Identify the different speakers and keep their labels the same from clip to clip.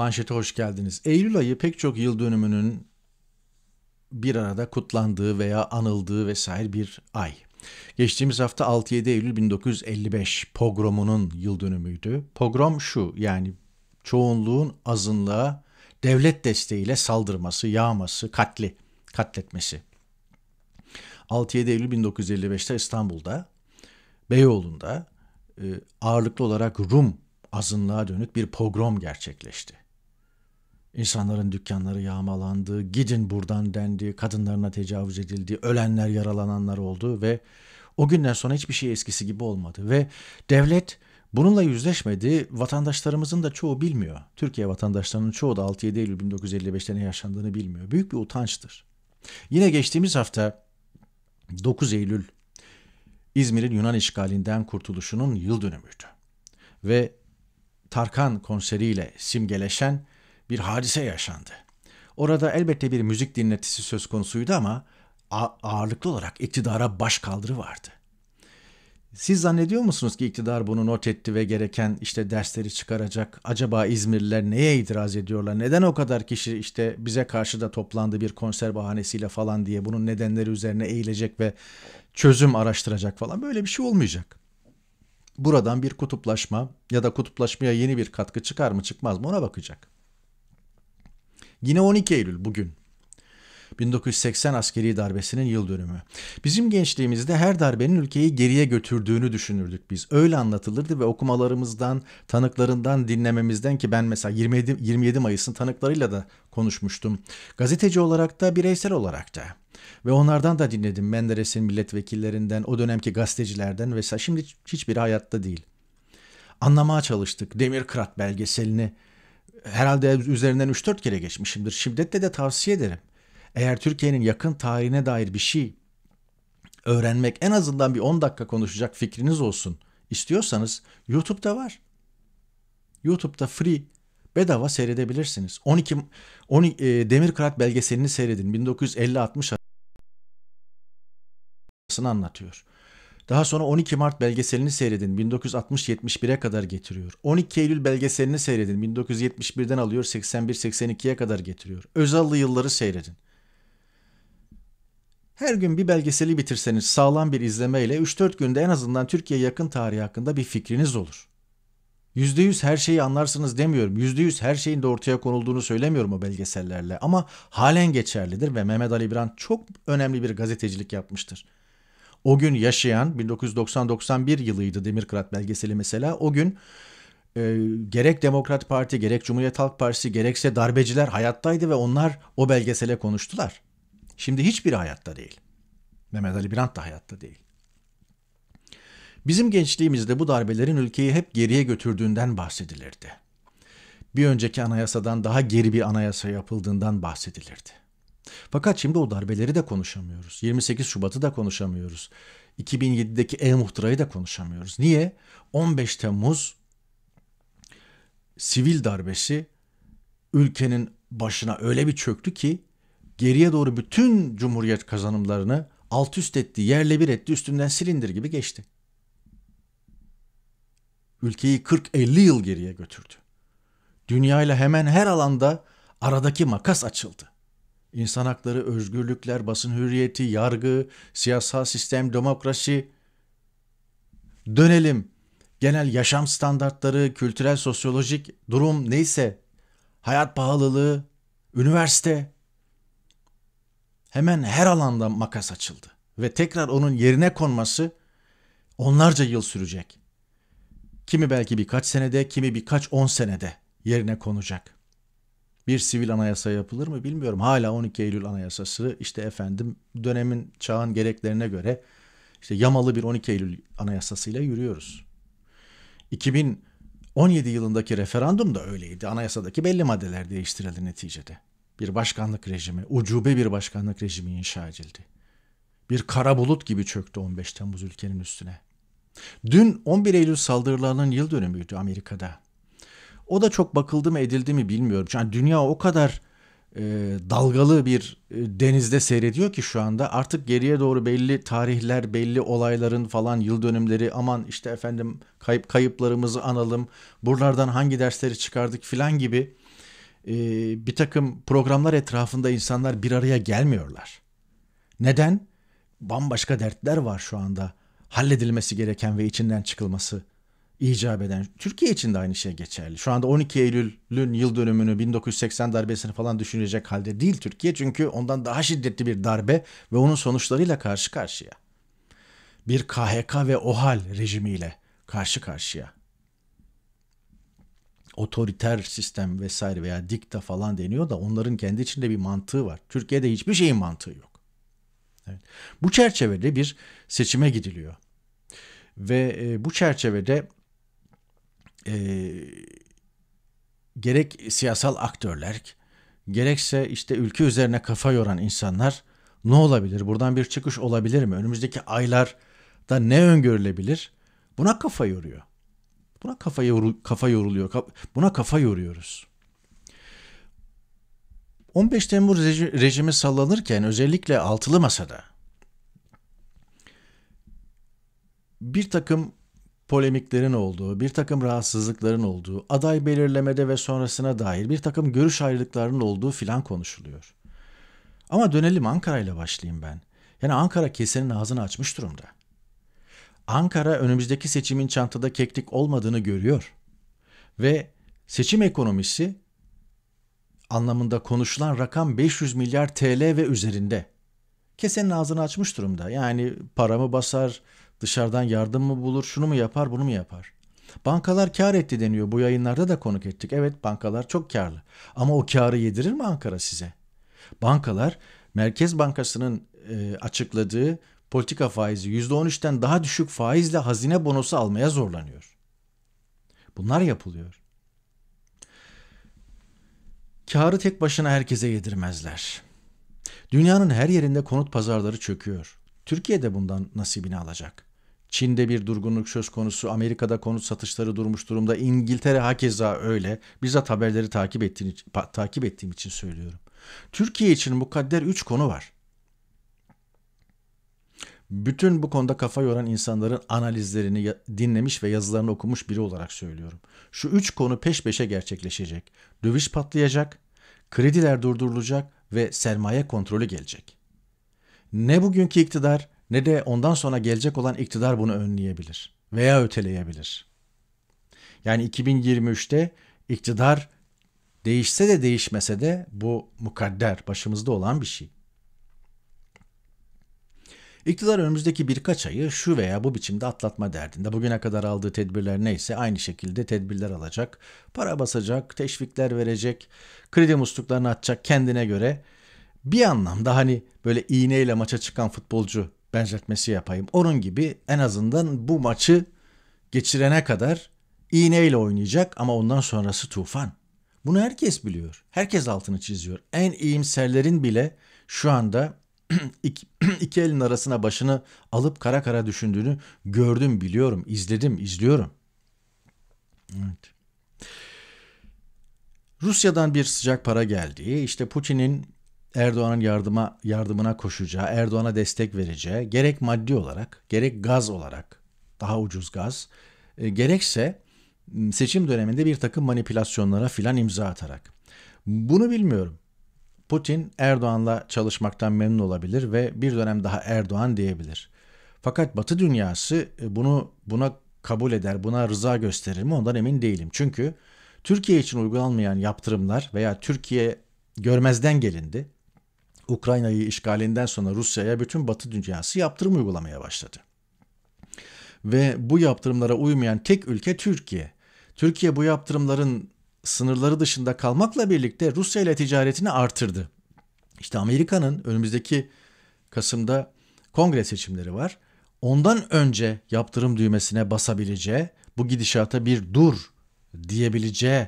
Speaker 1: Manşete hoş geldiniz. Eylül ayı pek çok yıl dönümünün bir arada kutlandığı veya anıldığı vesaire bir ay. Geçtiğimiz hafta 6-7 Eylül 1955 pogromunun yıl dönümüydü. Pogrom şu yani çoğunluğun azınlığa devlet desteğiyle saldırması, yağması, katli, katletmesi. 6-7 Eylül 1955'te İstanbul'da, Beyoğlu'nda e, ağırlıklı olarak Rum azınlığa dönük bir pogrom gerçekleşti. İnsanların dükkanları yağmalandığı, gidin buradan dendi, kadınlarına tecavüz edildiği, ölenler yaralananlar oldu ve o günden sonra hiçbir şey eskisi gibi olmadı ve devlet bununla yüzleşmedi. Vatandaşlarımızın da çoğu bilmiyor. Türkiye vatandaşlarının çoğu da 6-7 Eylül 1955'te ne yaşandığını bilmiyor. Büyük bir utançtır. Yine geçtiğimiz hafta 9 Eylül İzmir'in Yunan işgalinden kurtuluşunun yıl dönümüydü. Ve Tarkan konseriyle simgeleşen bir hadise yaşandı. Orada elbette bir müzik dinletisi söz konusuydu ama ağırlıklı olarak iktidara baş kaldırı vardı. Siz zannediyor musunuz ki iktidar bunu not etti ve gereken işte dersleri çıkaracak? Acaba İzmirliler neye itiraz ediyorlar? Neden o kadar kişi işte bize karşı da toplandı bir konser bahanesiyle falan diye bunun nedenleri üzerine eğilecek ve çözüm araştıracak falan? Böyle bir şey olmayacak. Buradan bir kutuplaşma ya da kutuplaşmaya yeni bir katkı çıkar mı çıkmaz mı ona bakacak. Yine 12 Eylül bugün. 1980 askeri darbesinin yıl dönümü. Bizim gençliğimizde her darbenin ülkeyi geriye götürdüğünü düşünürdük biz. Öyle anlatılırdı ve okumalarımızdan, tanıklarından, dinlememizden ki ben mesela 27, 27 Mayıs'ın tanıklarıyla da konuşmuştum. Gazeteci olarak da bireysel olarak da. Ve onlardan da dinledim Menderes'in milletvekillerinden, o dönemki gazetecilerden vesaire. Şimdi hiçbiri hayatta değil. Anlamaya çalıştık Demir Kırat belgeselini, herhalde üzerinden 3-4 kere geçmişimdir. Şiddetle de tavsiye ederim. Eğer Türkiye'nin yakın tarihine dair bir şey öğrenmek en azından bir 10 dakika konuşacak fikriniz olsun istiyorsanız YouTube'da var. YouTube'da free bedava seyredebilirsiniz. 12, 12 e, Demir Kırat belgeselini seyredin. 1950-60 arasını anlatıyor. Daha sonra 12 Mart belgeselini seyredin 1960-71'e kadar getiriyor. 12 Eylül belgeselini seyredin 1971'den alıyor 81-82'ye kadar getiriyor. Özallı yılları seyredin. Her gün bir belgeseli bitirseniz sağlam bir izlemeyle 3-4 günde en azından Türkiye yakın tarihi hakkında bir fikriniz olur. %100 her şeyi anlarsınız demiyorum. %100 her şeyin de ortaya konulduğunu söylemiyorum o belgesellerle ama halen geçerlidir ve Mehmet Ali Biran çok önemli bir gazetecilik yapmıştır o gün yaşayan 1990-91 yılıydı Demirkırat belgeseli mesela o gün e, gerek Demokrat Parti gerek Cumhuriyet Halk Partisi gerekse darbeciler hayattaydı ve onlar o belgesele konuştular. Şimdi hiçbiri hayatta değil. Mehmet Ali Birant da hayatta değil. Bizim gençliğimizde bu darbelerin ülkeyi hep geriye götürdüğünden bahsedilirdi. Bir önceki anayasadan daha geri bir anayasa yapıldığından bahsedilirdi. Fakat şimdi o darbeleri de konuşamıyoruz. 28 Şubat'ı da konuşamıyoruz. 2007'deki el muhtırayı da konuşamıyoruz. Niye? 15 Temmuz sivil darbesi ülkenin başına öyle bir çöktü ki geriye doğru bütün cumhuriyet kazanımlarını alt üst etti, yerle bir etti, üstünden silindir gibi geçti. Ülkeyi 40-50 yıl geriye götürdü. Dünyayla hemen her alanda aradaki makas açıldı. İnsan hakları, özgürlükler, basın hürriyeti, yargı, siyasal sistem, demokrasi. Dönelim. Genel yaşam standartları, kültürel, sosyolojik durum neyse, hayat pahalılığı, üniversite. Hemen her alanda makas açıldı ve tekrar onun yerine konması onlarca yıl sürecek. Kimi belki birkaç senede, kimi birkaç on senede yerine konacak.'' bir sivil anayasa yapılır mı bilmiyorum. Hala 12 Eylül anayasası işte efendim dönemin çağın gereklerine göre işte yamalı bir 12 Eylül anayasasıyla yürüyoruz. 2017 yılındaki referandum da öyleydi. Anayasadaki belli maddeler değiştirildi neticede. Bir başkanlık rejimi, ucube bir başkanlık rejimi inşa edildi. Bir kara bulut gibi çöktü 15 Temmuz ülkenin üstüne. Dün 11 Eylül saldırılarının yıl dönümüydü Amerika'da. O da çok bakıldı mı edildi mi bilmiyorum. Yani dünya o kadar e, dalgalı bir e, denizde seyrediyor ki şu anda artık geriye doğru belli tarihler, belli olayların falan yıl dönümleri aman işte efendim kayıp kayıplarımızı analım, buralardan hangi dersleri çıkardık filan gibi e, bir takım programlar etrafında insanlar bir araya gelmiyorlar. Neden? Bambaşka dertler var şu anda halledilmesi gereken ve içinden çıkılması icap eden. Türkiye için de aynı şey geçerli. Şu anda 12 Eylül'ün yıl dönümünü 1980 darbesini falan düşünecek halde değil Türkiye. Çünkü ondan daha şiddetli bir darbe ve onun sonuçlarıyla karşı karşıya. Bir KHK ve OHAL rejimiyle karşı karşıya. Otoriter sistem vesaire veya dikta falan deniyor da onların kendi içinde bir mantığı var. Türkiye'de hiçbir şeyin mantığı yok. Evet. Bu çerçevede bir seçime gidiliyor. Ve e, bu çerçevede e, gerek siyasal aktörler gerekse işte ülke üzerine kafa yoran insanlar ne olabilir? Buradan bir çıkış olabilir mi? Önümüzdeki aylarda ne öngörülebilir? Buna kafa yoruyor. Buna kafa, yorul kafa yoruluyor. Buna kafa yoruyoruz. 15 Temmuz rejimi sallanırken özellikle altılı masada bir takım polemiklerin olduğu, bir takım rahatsızlıkların olduğu, aday belirlemede ve sonrasına dair bir takım görüş ayrılıklarının olduğu filan konuşuluyor. Ama dönelim Ankara ile başlayayım ben. Yani Ankara kesenin ağzını açmış durumda. Ankara önümüzdeki seçimin çantada keklik olmadığını görüyor. Ve seçim ekonomisi anlamında konuşulan rakam 500 milyar TL ve üzerinde. Kesenin ağzını açmış durumda. Yani paramı basar, Dışarıdan yardım mı bulur, şunu mu yapar, bunu mu yapar? Bankalar kar etti deniyor. Bu yayınlarda da konuk ettik. Evet bankalar çok karlı. Ama o karı yedirir mi Ankara size? Bankalar Merkez Bankası'nın e, açıkladığı politika faizi %13'ten daha düşük faizle hazine bonosu almaya zorlanıyor. Bunlar yapılıyor. Karı tek başına herkese yedirmezler. Dünyanın her yerinde konut pazarları çöküyor. Türkiye de bundan nasibini alacak. Çin'de bir durgunluk söz konusu. Amerika'da konut satışları durmuş durumda. İngiltere hakeza öyle. Bizzat haberleri takip ettiğim, takip ettiğim için söylüyorum. Türkiye için mukadder 3 konu var. Bütün bu konuda kafa yoran insanların analizlerini dinlemiş ve yazılarını okumuş biri olarak söylüyorum. Şu üç konu peş peşe gerçekleşecek. Döviz patlayacak, krediler durdurulacak ve sermaye kontrolü gelecek. Ne bugünkü iktidar ne de ondan sonra gelecek olan iktidar bunu önleyebilir veya öteleyebilir. Yani 2023'te iktidar değişse de değişmese de bu mukadder başımızda olan bir şey. İktidar önümüzdeki birkaç ayı şu veya bu biçimde atlatma derdinde. Bugüne kadar aldığı tedbirler neyse aynı şekilde tedbirler alacak, para basacak, teşvikler verecek, kredi musluklarını atacak kendine göre. Bir anlamda hani böyle iğneyle maça çıkan futbolcu benzetmesi yapayım. Onun gibi en azından bu maçı geçirene kadar iğneyle oynayacak ama ondan sonrası tufan. Bunu herkes biliyor. Herkes altını çiziyor. En iyimserlerin bile şu anda iki, iki elin arasına başını alıp kara kara düşündüğünü gördüm, biliyorum, izledim, izliyorum. Evet. Rusya'dan bir sıcak para geldi. İşte Putin'in Erdoğan'ın yardıma yardımına koşacağı, Erdoğan'a destek vereceği gerek maddi olarak, gerek gaz olarak, daha ucuz gaz, e, gerekse seçim döneminde bir takım manipülasyonlara filan imza atarak. Bunu bilmiyorum. Putin Erdoğan'la çalışmaktan memnun olabilir ve bir dönem daha Erdoğan diyebilir. Fakat Batı dünyası e, bunu buna kabul eder, buna rıza gösterir mi ondan emin değilim. Çünkü Türkiye için uygulanmayan yaptırımlar veya Türkiye görmezden gelindi. Ukrayna'yı işgalinden sonra Rusya'ya bütün Batı dünyası yaptırım uygulamaya başladı. Ve bu yaptırımlara uymayan tek ülke Türkiye. Türkiye bu yaptırımların sınırları dışında kalmakla birlikte Rusya ile ticaretini artırdı. İşte Amerika'nın önümüzdeki Kasım'da kongre seçimleri var. Ondan önce yaptırım düğmesine basabileceği, bu gidişata bir dur diyebileceği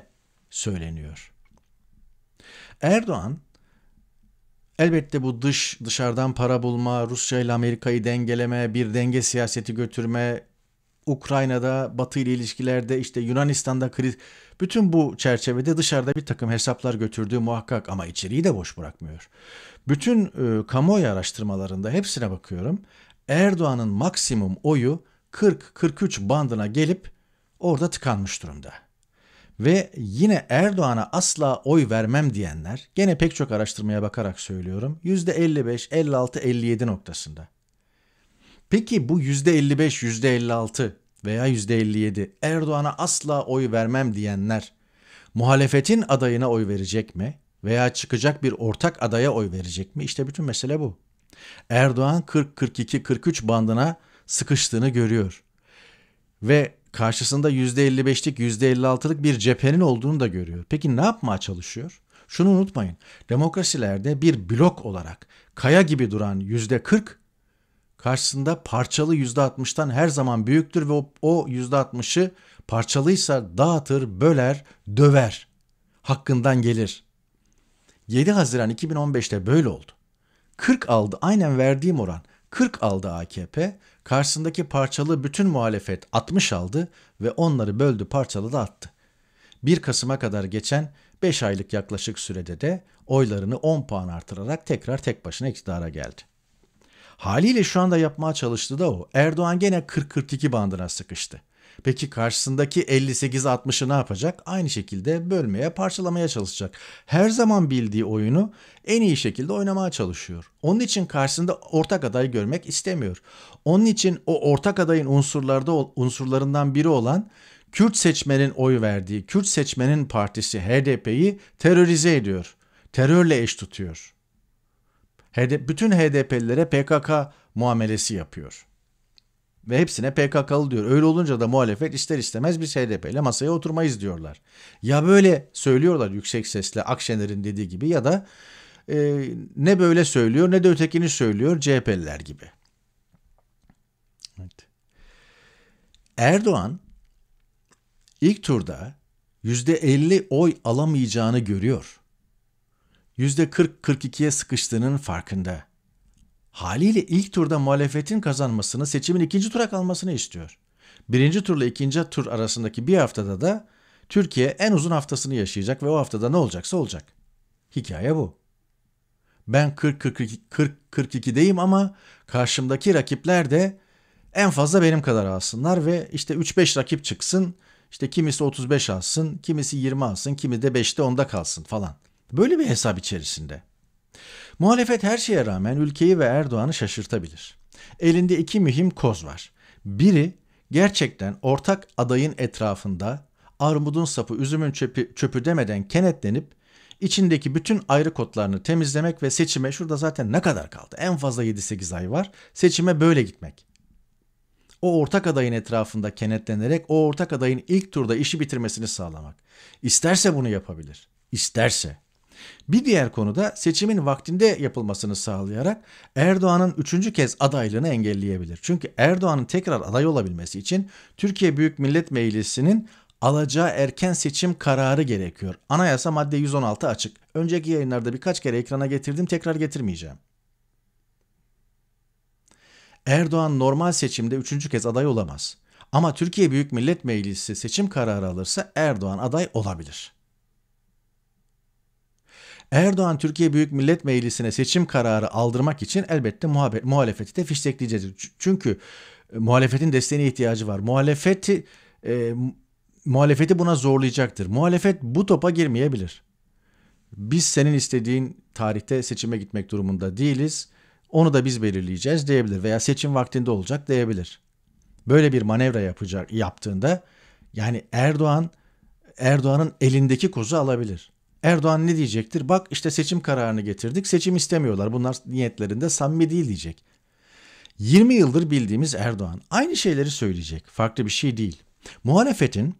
Speaker 1: söyleniyor. Erdoğan Elbette bu dış dışarıdan para bulma, Rusya ile Amerika'yı dengeleme, bir denge siyaseti götürme, Ukrayna'da, Batı ile ilişkilerde, işte Yunanistan'da kriz. Bütün bu çerçevede dışarıda bir takım hesaplar götürdüğü muhakkak ama içeriği de boş bırakmıyor. Bütün e, kamuoyu araştırmalarında hepsine bakıyorum. Erdoğan'ın maksimum oyu 40-43 bandına gelip orada tıkanmış durumda ve yine Erdoğan'a asla oy vermem diyenler gene pek çok araştırmaya bakarak söylüyorum %55, 56, 57 noktasında. Peki bu %55, %56 veya %57 Erdoğan'a asla oy vermem diyenler muhalefetin adayına oy verecek mi? Veya çıkacak bir ortak adaya oy verecek mi? İşte bütün mesele bu. Erdoğan 40-42-43 bandına sıkıştığını görüyor. Ve karşısında %55'lik %56'lık bir cephenin olduğunu da görüyor. Peki ne yapmaya çalışıyor? Şunu unutmayın. Demokrasilerde bir blok olarak kaya gibi duran %40 karşısında parçalı %60'tan her zaman büyüktür ve o %60'ı parçalıysa dağıtır, böler, döver. Hakkından gelir. 7 Haziran 2015'te böyle oldu. 40 aldı aynen verdiğim oran. 40 aldı AKP, Karşısındaki parçalı bütün muhalefet 60 aldı ve onları böldü parçalı da attı. 1 Kasım'a kadar geçen 5 aylık yaklaşık sürede de oylarını 10 puan artırarak tekrar tek başına iktidara geldi. Haliyle şu anda yapmaya çalıştı da o. Erdoğan gene 40-42 bandına sıkıştı. Peki karşısındaki 58-60'ı ne yapacak? Aynı şekilde bölmeye, parçalamaya çalışacak. Her zaman bildiği oyunu en iyi şekilde oynamaya çalışıyor. Onun için karşısında ortak aday görmek istemiyor. Onun için o ortak adayın unsurlarda unsurlarından biri olan Kürt seçmenin oy verdiği Kürt seçmenin partisi HDP'yi terörize ediyor. Terörle eş tutuyor. HD, bütün HDP'lilere PKK muamelesi yapıyor ve hepsine PKK'lı diyor. Öyle olunca da muhalefet ister istemez biz HDP ile masaya oturmayız diyorlar. Ya böyle söylüyorlar yüksek sesle Akşener'in dediği gibi ya da e, ne böyle söylüyor ne de ötekini söylüyor CHP'liler gibi. Evet. Erdoğan ilk turda %50 oy alamayacağını görüyor. %40-42'ye sıkıştığının farkında haliyle ilk turda muhalefetin kazanmasını, seçimin ikinci tura kalmasını istiyor. Birinci turla ikinci tur arasındaki bir haftada da Türkiye en uzun haftasını yaşayacak ve o haftada ne olacaksa olacak. Hikaye bu. Ben 40-42'deyim ama karşımdaki rakipler de en fazla benim kadar alsınlar ve işte 3-5 rakip çıksın. İşte kimisi 35 alsın, kimisi 20 alsın, kimi de 5'te 10'da kalsın falan. Böyle bir hesap içerisinde. Muhalefet her şeye rağmen ülkeyi ve Erdoğan'ı şaşırtabilir. Elinde iki mühim koz var. Biri gerçekten ortak adayın etrafında armudun sapı üzümün çöpü, çöpü demeden kenetlenip içindeki bütün ayrı kotlarını temizlemek ve seçime şurada zaten ne kadar kaldı? En fazla 7-8 ay var. Seçime böyle gitmek. O ortak adayın etrafında kenetlenerek o ortak adayın ilk turda işi bitirmesini sağlamak. İsterse bunu yapabilir. İsterse. Bir diğer konu da seçimin vaktinde yapılmasını sağlayarak Erdoğan'ın üçüncü kez adaylığını engelleyebilir. Çünkü Erdoğan'ın tekrar aday olabilmesi için Türkiye Büyük Millet Meclisi'nin alacağı erken seçim kararı gerekiyor. Anayasa madde 116 açık. Önceki yayınlarda birkaç kere ekrana getirdim tekrar getirmeyeceğim. Erdoğan normal seçimde üçüncü kez aday olamaz. Ama Türkiye Büyük Millet Meclisi seçim kararı alırsa Erdoğan aday olabilir. Erdoğan Türkiye Büyük Millet Meclisi'ne seçim kararı aldırmak için elbette muhabbet, muhalefeti de fiştekleyeceğiz. Çünkü e, muhalefetin desteğine ihtiyacı var. Muhalefeti e, muhalefeti buna zorlayacaktır. Muhalefet bu topa girmeyebilir. Biz senin istediğin tarihte seçime gitmek durumunda değiliz. Onu da biz belirleyeceğiz diyebilir veya seçim vaktinde olacak diyebilir. Böyle bir manevra yapacak yaptığında yani Erdoğan Erdoğan'ın elindeki kuzu alabilir. Erdoğan ne diyecektir? Bak işte seçim kararını getirdik. Seçim istemiyorlar. Bunlar niyetlerinde samimi değil diyecek. 20 yıldır bildiğimiz Erdoğan aynı şeyleri söyleyecek. Farklı bir şey değil. Muhalefetin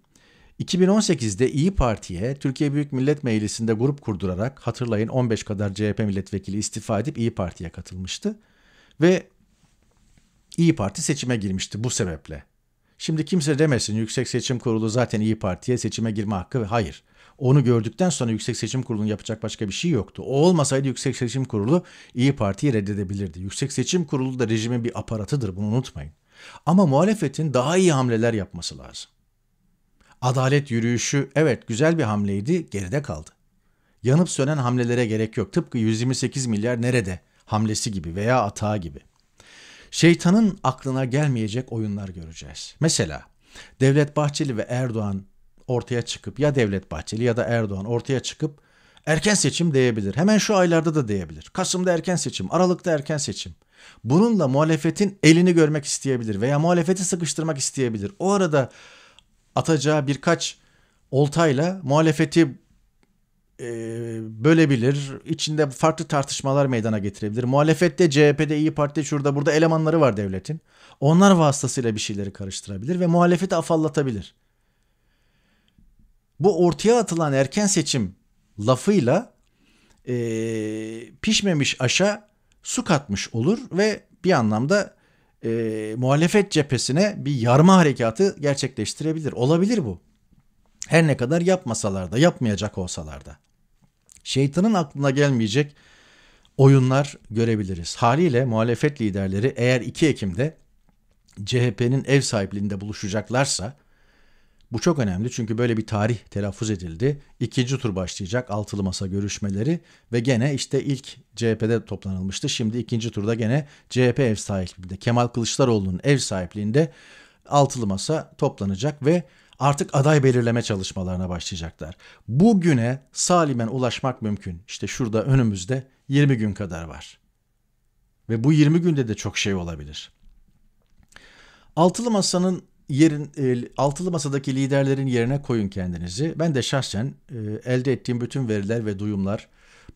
Speaker 1: 2018'de İyi Parti'ye Türkiye Büyük Millet Meclisi'nde grup kurdurarak hatırlayın 15 kadar CHP milletvekili istifa edip İyi Parti'ye katılmıştı ve İyi Parti seçime girmişti bu sebeple. Şimdi kimse demesin Yüksek Seçim Kurulu zaten İyi Parti'ye seçime girme hakkı hayır. Onu gördükten sonra Yüksek Seçim Kurulu'nun yapacak başka bir şey yoktu. O olmasaydı Yüksek Seçim Kurulu İyi Parti'yi reddedebilirdi. Yüksek Seçim Kurulu da rejimin bir aparatıdır bunu unutmayın. Ama muhalefetin daha iyi hamleler yapması lazım. Adalet yürüyüşü evet güzel bir hamleydi geride kaldı. Yanıp sönen hamlelere gerek yok. Tıpkı 128 milyar nerede hamlesi gibi veya atağı gibi. Şeytanın aklına gelmeyecek oyunlar göreceğiz. Mesela Devlet Bahçeli ve Erdoğan ortaya çıkıp ya Devlet Bahçeli ya da Erdoğan ortaya çıkıp erken seçim diyebilir. Hemen şu aylarda da diyebilir. Kasım'da erken seçim, Aralık'ta erken seçim. Bununla muhalefetin elini görmek isteyebilir veya muhalefeti sıkıştırmak isteyebilir. O arada atacağı birkaç oltayla muhalefeti e, bölebilir. İçinde farklı tartışmalar meydana getirebilir. Muhalefette CHP'de, İyi Parti'de şurada burada elemanları var devletin. Onlar vasıtasıyla bir şeyleri karıştırabilir ve muhalefeti afallatabilir bu ortaya atılan erken seçim lafıyla e, pişmemiş aşa su katmış olur ve bir anlamda e, muhalefet cephesine bir yarma harekatı gerçekleştirebilir. Olabilir bu. Her ne kadar yapmasalar da yapmayacak olsalar da. Şeytanın aklına gelmeyecek oyunlar görebiliriz. Haliyle muhalefet liderleri eğer 2 Ekim'de CHP'nin ev sahipliğinde buluşacaklarsa bu çok önemli çünkü böyle bir tarih telaffuz edildi. İkinci tur başlayacak altılı masa görüşmeleri ve gene işte ilk CHP'de toplanılmıştı. Şimdi ikinci turda gene CHP ev sahipliğinde Kemal Kılıçdaroğlu'nun ev sahipliğinde altılı masa toplanacak ve artık aday belirleme çalışmalarına başlayacaklar. Bugüne salimen ulaşmak mümkün. İşte şurada önümüzde 20 gün kadar var. Ve bu 20 günde de çok şey olabilir. Altılı Masa'nın yerin e, altılı masadaki liderlerin yerine koyun kendinizi. Ben de şahsen e, elde ettiğim bütün veriler ve duyumlar,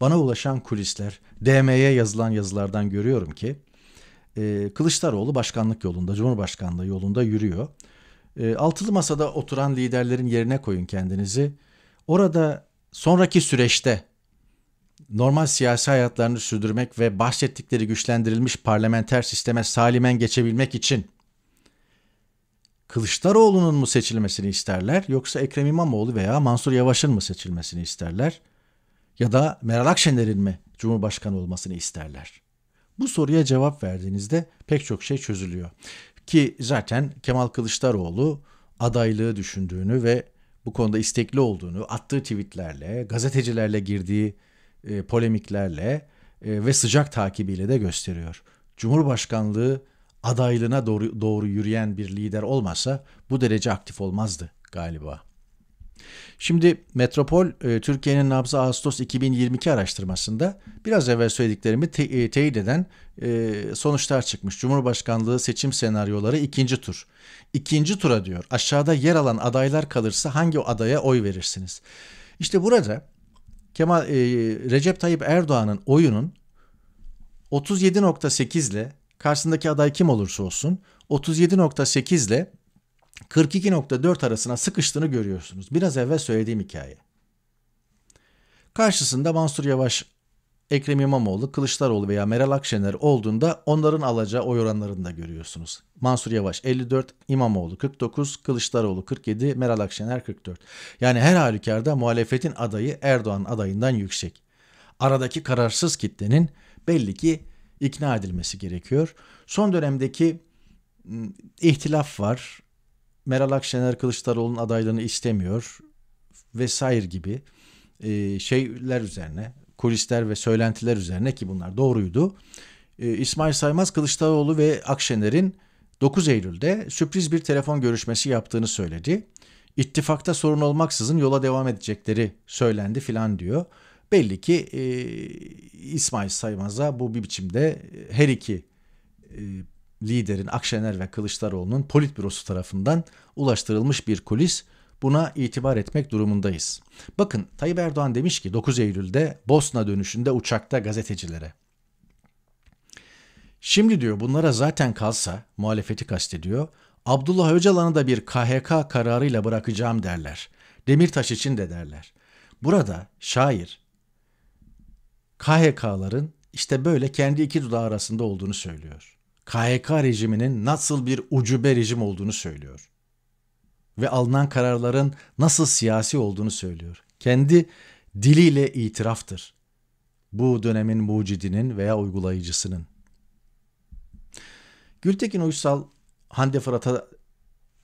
Speaker 1: bana ulaşan kulisler, DM'ye yazılan yazılardan görüyorum ki e, Kılıçdaroğlu başkanlık yolunda, Cumhurbaşkanlığı yolunda yürüyor. E, altılı masada oturan liderlerin yerine koyun kendinizi. Orada sonraki süreçte normal siyasi hayatlarını sürdürmek ve bahsettikleri güçlendirilmiş parlamenter sisteme salimen geçebilmek için Kılıçdaroğlu'nun mu seçilmesini isterler yoksa Ekrem İmamoğlu veya Mansur Yavaş'ın mı seçilmesini isterler? Ya da Meral Akşener'in mi Cumhurbaşkanı olmasını isterler? Bu soruya cevap verdiğinizde pek çok şey çözülüyor. Ki zaten Kemal Kılıçdaroğlu adaylığı düşündüğünü ve bu konuda istekli olduğunu attığı tweetlerle, gazetecilerle girdiği e, polemiklerle e, ve sıcak takibiyle de gösteriyor. Cumhurbaşkanlığı adaylığına doğru, doğru yürüyen bir lider olmasa bu derece aktif olmazdı galiba. Şimdi Metropol e, Türkiye'nin nabzı Ağustos 2022 araştırmasında biraz evvel söylediklerimi te- e, teyit eden e, sonuçlar çıkmış. Cumhurbaşkanlığı seçim senaryoları ikinci tur. İkinci tura diyor aşağıda yer alan adaylar kalırsa hangi adaya oy verirsiniz? İşte burada Kemal e, Recep Tayyip Erdoğan'ın oyunun 37.8 ile karşısındaki aday kim olursa olsun 37.8 ile 42.4 arasına sıkıştığını görüyorsunuz. Biraz evvel söylediğim hikaye. Karşısında Mansur Yavaş, Ekrem İmamoğlu, Kılıçdaroğlu veya Meral Akşener olduğunda onların alacağı oy oranlarını da görüyorsunuz. Mansur Yavaş 54, İmamoğlu 49, Kılıçdaroğlu 47, Meral Akşener 44. Yani her halükarda muhalefetin adayı Erdoğan adayından yüksek. Aradaki kararsız kitlenin belli ki ikna edilmesi gerekiyor. Son dönemdeki ıı, ihtilaf var. Meral Akşener Kılıçdaroğlu'nun adaylığını istemiyor vesaire gibi ıı, şeyler üzerine kulisler ve söylentiler üzerine ki bunlar doğruydu. İsmail Saymaz Kılıçdaroğlu ve Akşener'in 9 Eylül'de sürpriz bir telefon görüşmesi yaptığını söyledi. İttifakta sorun olmaksızın yola devam edecekleri söylendi filan diyor. Belli ki e, İsmail Saymaz'a bu bir biçimde e, her iki e, liderin Akşener ve Kılıçdaroğlu'nun politbürosu tarafından ulaştırılmış bir kulis buna itibar etmek durumundayız. Bakın Tayyip Erdoğan demiş ki 9 Eylül'de Bosna dönüşünde uçakta gazetecilere. Şimdi diyor bunlara zaten kalsa muhalefeti kastediyor. Abdullah Öcalan'ı da bir KHK kararıyla bırakacağım derler. Demirtaş için de derler. Burada şair KHK'ların işte böyle kendi iki dudağı arasında olduğunu söylüyor. KHK rejiminin nasıl bir ucube rejim olduğunu söylüyor. Ve alınan kararların nasıl siyasi olduğunu söylüyor. Kendi diliyle itiraftır. Bu dönemin mucidinin veya uygulayıcısının. Gültekin Uysal Hande Fırat'a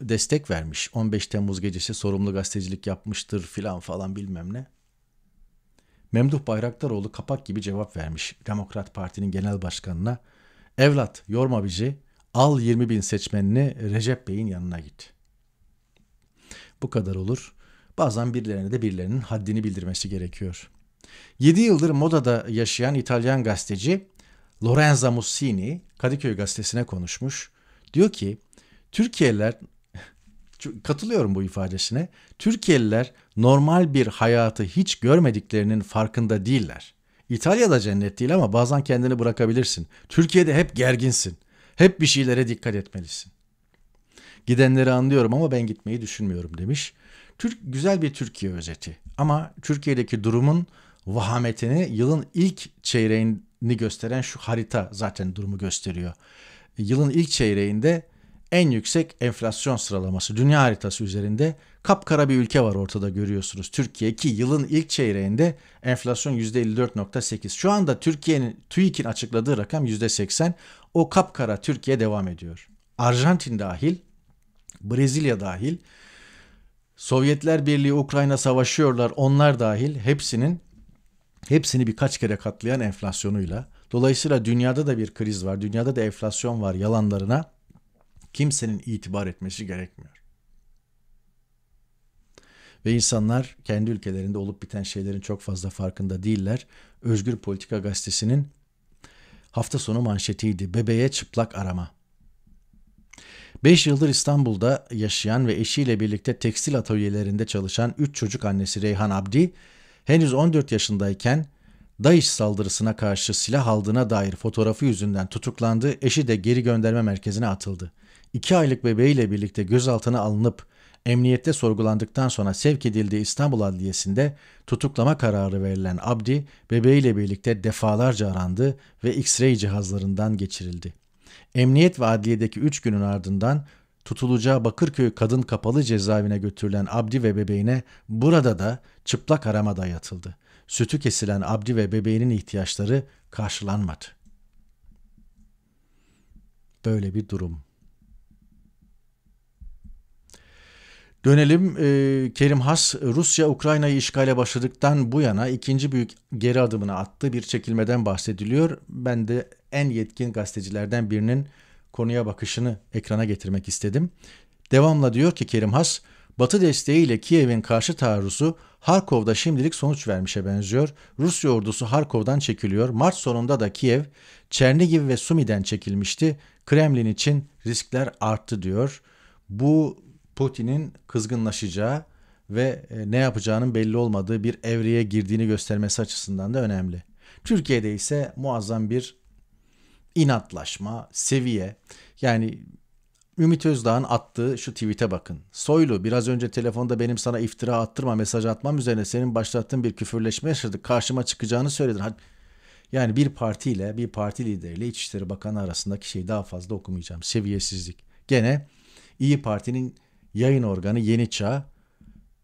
Speaker 1: destek vermiş. 15 Temmuz gecesi sorumlu gazetecilik yapmıştır filan falan bilmem ne. Memduh Bayraktaroğlu kapak gibi cevap vermiş Demokrat Parti'nin genel başkanına. Evlat yorma bizi al 20 bin seçmenini Recep Bey'in yanına git. Bu kadar olur. Bazen birilerine de birilerinin haddini bildirmesi gerekiyor. 7 yıldır modada yaşayan İtalyan gazeteci Lorenzo Mussini Kadıköy gazetesine konuşmuş. Diyor ki Türkiyeler katılıyorum bu ifadesine. Türkiye'liler normal bir hayatı hiç görmediklerinin farkında değiller. İtalya'da cennet değil ama bazen kendini bırakabilirsin. Türkiye'de hep gerginsin. Hep bir şeylere dikkat etmelisin. Gidenleri anlıyorum ama ben gitmeyi düşünmüyorum demiş. Türk güzel bir Türkiye özeti. Ama Türkiye'deki durumun vahametini yılın ilk çeyreğini gösteren şu harita zaten durumu gösteriyor. Yılın ilk çeyreğinde en yüksek enflasyon sıralaması dünya haritası üzerinde kapkara bir ülke var ortada görüyorsunuz. Türkiye ki yılın ilk çeyreğinde enflasyon %54.8. Şu anda Türkiye'nin TÜİK'in açıkladığı rakam %80. O kapkara Türkiye devam ediyor. Arjantin dahil, Brezilya dahil, Sovyetler Birliği Ukrayna savaşıyorlar onlar dahil hepsinin hepsini birkaç kere katlayan enflasyonuyla. Dolayısıyla dünyada da bir kriz var. Dünyada da enflasyon var yalanlarına kimsenin itibar etmesi gerekmiyor. Ve insanlar kendi ülkelerinde olup biten şeylerin çok fazla farkında değiller. Özgür Politika Gazetesi'nin hafta sonu manşetiydi. Bebeğe çıplak arama. Beş yıldır İstanbul'da yaşayan ve eşiyle birlikte tekstil atölyelerinde çalışan üç çocuk annesi Reyhan Abdi, henüz 14 yaşındayken DAEŞ saldırısına karşı silah aldığına dair fotoğrafı yüzünden tutuklandı, eşi de geri gönderme merkezine atıldı. 2 aylık bebeğiyle birlikte gözaltına alınıp emniyette sorgulandıktan sonra sevk edildiği İstanbul Adliyesi'nde tutuklama kararı verilen Abdi bebeğiyle birlikte defalarca arandı ve X-ray cihazlarından geçirildi. Emniyet ve adliyedeki 3 günün ardından tutulacağı Bakırköy Kadın Kapalı Cezaevine götürülen Abdi ve bebeğine burada da çıplak arama dayatıldı. Sütü kesilen Abdi ve bebeğinin ihtiyaçları karşılanmadı. Böyle bir durum. Dönelim e, Kerim Has Rusya Ukrayna'yı işgale başladıktan bu yana ikinci büyük geri adımını attığı bir çekilmeden bahsediliyor. Ben de en yetkin gazetecilerden birinin konuya bakışını ekrana getirmek istedim. Devamla diyor ki Kerim Has, Batı desteğiyle Kiev'in karşı taarruzu Harkov'da şimdilik sonuç vermişe benziyor. Rusya ordusu Harkov'dan çekiliyor. Mart sonunda da Kiev, Çernigiv ve Sumi'den çekilmişti. Kremlin için riskler arttı diyor. Bu Putin'in kızgınlaşacağı ve e, ne yapacağının belli olmadığı bir evreye girdiğini göstermesi açısından da önemli. Türkiye'de ise muazzam bir inatlaşma, seviye. Yani Ümit Özdağ'ın attığı şu tweet'e bakın. Soylu biraz önce telefonda benim sana iftira attırma mesaj atmam üzerine senin başlattığın bir küfürleşme yaşadık. Karşıma çıkacağını söyledin. Yani bir partiyle bir parti lideriyle İçişleri Bakanı arasındaki şeyi daha fazla okumayacağım. Seviyesizlik. Gene İyi Parti'nin Yayın organı Yeni Çağ.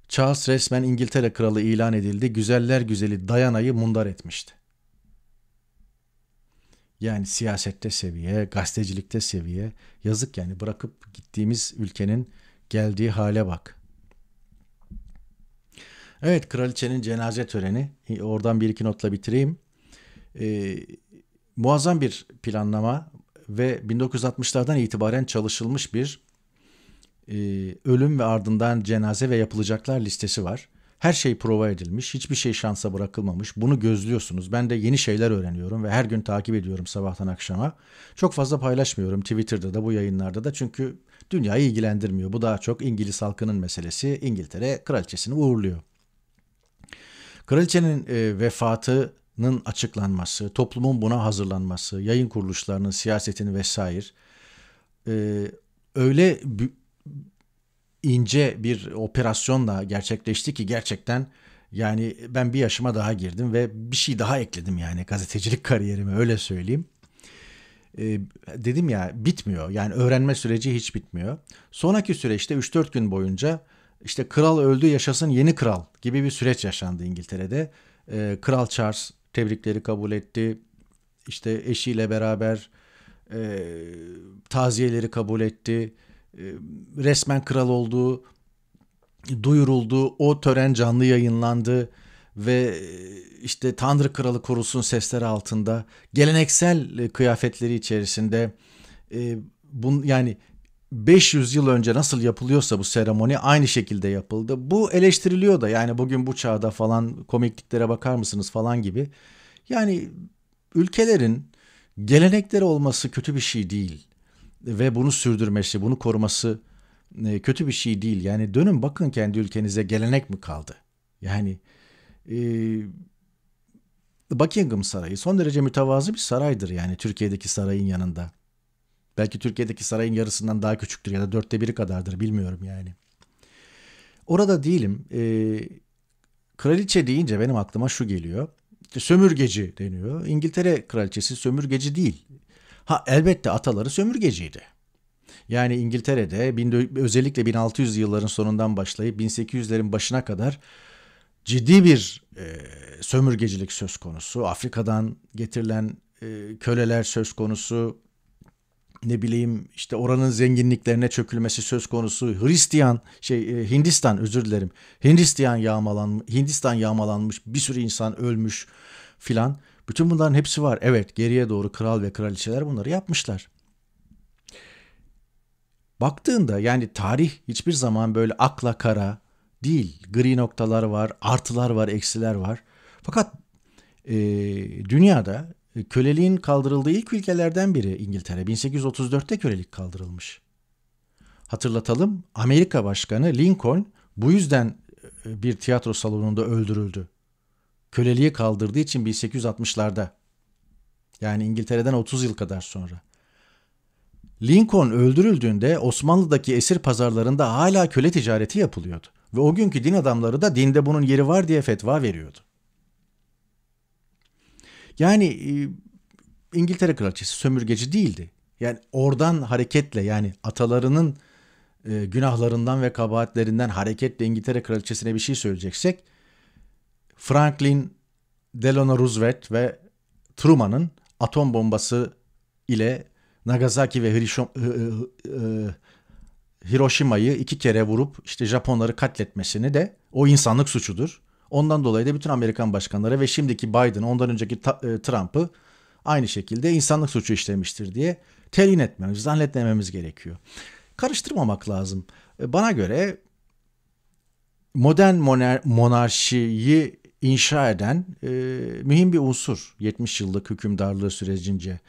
Speaker 1: Charles resmen İngiltere kralı ilan edildi. Güzeller güzeli Dayana'yı mundar etmişti. Yani siyasette seviye, gazetecilikte seviye. Yazık yani bırakıp gittiğimiz ülkenin geldiği hale bak. Evet kraliçenin cenaze töreni. E, oradan bir iki notla bitireyim. Ee, muazzam bir planlama ve 1960'lardan itibaren çalışılmış bir e, ölüm ve ardından cenaze ve yapılacaklar listesi var. Her şey prova edilmiş, hiçbir şey şansa bırakılmamış. Bunu gözlüyorsunuz. Ben de yeni şeyler öğreniyorum ve her gün takip ediyorum sabahtan akşama. Çok fazla paylaşmıyorum Twitter'da da bu yayınlarda da çünkü dünyayı ilgilendirmiyor. Bu daha çok İngiliz halkının meselesi. İngiltere kraliçesini uğurluyor. Kraliçenin e, vefatının açıklanması, toplumun buna hazırlanması, yayın kuruluşlarının siyasetin vesaire e, öyle ince bir operasyonla gerçekleşti ki gerçekten yani ben bir yaşıma daha girdim ve bir şey daha ekledim yani gazetecilik kariyerime öyle söyleyeyim. Ee, dedim ya bitmiyor yani öğrenme süreci hiç bitmiyor. Sonraki süreçte 3-4 gün boyunca işte kral öldü yaşasın yeni kral gibi bir süreç yaşandı İngiltere'de. Ee, kral Charles tebrikleri kabul etti. İşte eşiyle beraber e, taziyeleri kabul etti e, resmen kral olduğu duyuruldu. O tören canlı yayınlandı ve e, işte Tanrı Kralı korulsun sesleri altında geleneksel e, kıyafetleri içerisinde e, bun yani 500 yıl önce nasıl yapılıyorsa bu seremoni aynı şekilde yapıldı. Bu eleştiriliyor da yani bugün bu çağda falan komikliklere bakar mısınız falan gibi. Yani ülkelerin gelenekleri olması kötü bir şey değil ve bunu sürdürmesi, bunu koruması e, kötü bir şey değil. Yani dönün bakın kendi ülkenize gelenek mi kaldı? Yani e, Buckingham Sarayı son derece mütevazı bir saraydır yani Türkiye'deki sarayın yanında. Belki Türkiye'deki sarayın yarısından daha küçüktür ya da dörtte biri kadardır bilmiyorum yani. Orada değilim. E, kraliçe deyince benim aklıma şu geliyor. Sömürgeci deniyor. İngiltere kraliçesi sömürgeci değil. Ha elbette ataları sömürgeciydi. Yani İngiltere'de özellikle 1600 yılların sonundan başlayıp 1800'lerin başına kadar ciddi bir e, sömürgecilik söz konusu. Afrika'dan getirilen e, köleler söz konusu. Ne bileyim işte oranın zenginliklerine çökülmesi söz konusu. Hristiyan şey e, Hindistan özür dilerim. Hindistan yağmalanmış, Hindistan yağmalanmış. Bir sürü insan ölmüş filan. Bütün bunların hepsi var. Evet geriye doğru kral ve kraliçeler bunları yapmışlar. Baktığında yani tarih hiçbir zaman böyle akla kara değil. Gri noktalar var, artılar var, eksiler var. Fakat e, dünyada köleliğin kaldırıldığı ilk ülkelerden biri İngiltere. 1834'te kölelik kaldırılmış. Hatırlatalım Amerika Başkanı Lincoln bu yüzden e, bir tiyatro salonunda öldürüldü köleliği kaldırdığı için 1860'larda yani İngiltere'den 30 yıl kadar sonra. Lincoln öldürüldüğünde Osmanlı'daki esir pazarlarında hala köle ticareti yapılıyordu ve o günkü din adamları da dinde bunun yeri var diye fetva veriyordu. Yani e, İngiltere kraliçesi sömürgeci değildi. Yani oradan hareketle yani atalarının e, günahlarından ve kabahatlerinden hareketle İngiltere kraliçesine bir şey söyleyeceksek Franklin Delano Roosevelt ve Truman'ın atom bombası ile Nagasaki ve ıı, ıı, ıı, Hiroşima'yı iki kere vurup işte Japonları katletmesini de o insanlık suçudur. Ondan dolayı da bütün Amerikan başkanları ve şimdiki Biden ondan önceki Trump'ı aynı şekilde insanlık suçu işlemiştir diye telin etmemiz, zannetmememiz gerekiyor. Karıştırmamak lazım. Bana göre modern monar- monarşiyi inşa eden e, mühim bir unsur 70 yıllık hükümdarlığı sürecince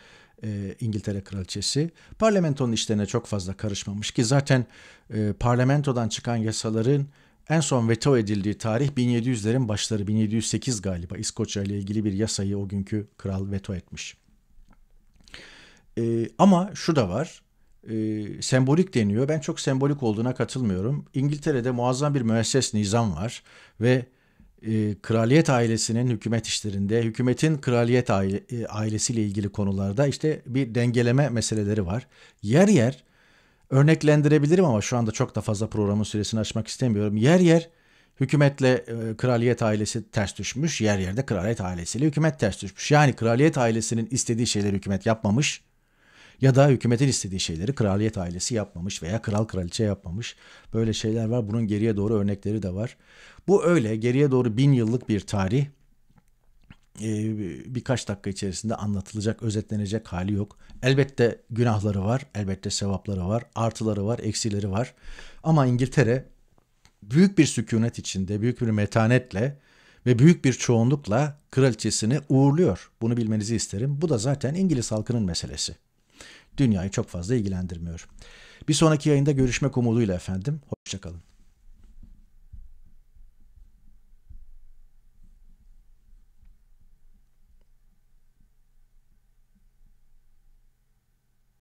Speaker 1: e, İngiltere Kraliçesi. Parlamentonun işlerine çok fazla karışmamış ki zaten e, parlamentodan çıkan yasaların en son veto edildiği tarih 1700'lerin başları 1708 galiba İskoçya ile ilgili bir yasayı o günkü kral veto etmiş. E, ama şu da var e, sembolik deniyor ben çok sembolik olduğuna katılmıyorum. İngiltere'de muazzam bir müesses nizam var ve e, kraliyet ailesinin hükümet işlerinde, hükümetin kraliyet aile, e, ailesiyle ilgili konularda işte bir dengeleme meseleleri var. Yer yer örneklendirebilirim ama şu anda çok da fazla programın süresini açmak istemiyorum. Yer yer hükümetle e, kraliyet ailesi ters düşmüş, yer yerde kraliyet ailesiyle hükümet ters düşmüş. Yani kraliyet ailesinin istediği şeyleri hükümet yapmamış. Ya da hükümetin istediği şeyleri kraliyet ailesi yapmamış veya kral kraliçe yapmamış. Böyle şeyler var. Bunun geriye doğru örnekleri de var. Bu öyle geriye doğru bin yıllık bir tarih. Ee, birkaç dakika içerisinde anlatılacak, özetlenecek hali yok. Elbette günahları var, elbette sevapları var, artıları var, eksileri var. Ama İngiltere büyük bir sükunet içinde, büyük bir metanetle ve büyük bir çoğunlukla kraliçesini uğurluyor. Bunu bilmenizi isterim. Bu da zaten İngiliz halkının meselesi dünyayı çok fazla ilgilendirmiyor. Bir sonraki yayında görüşmek umuduyla efendim. Hoşçakalın.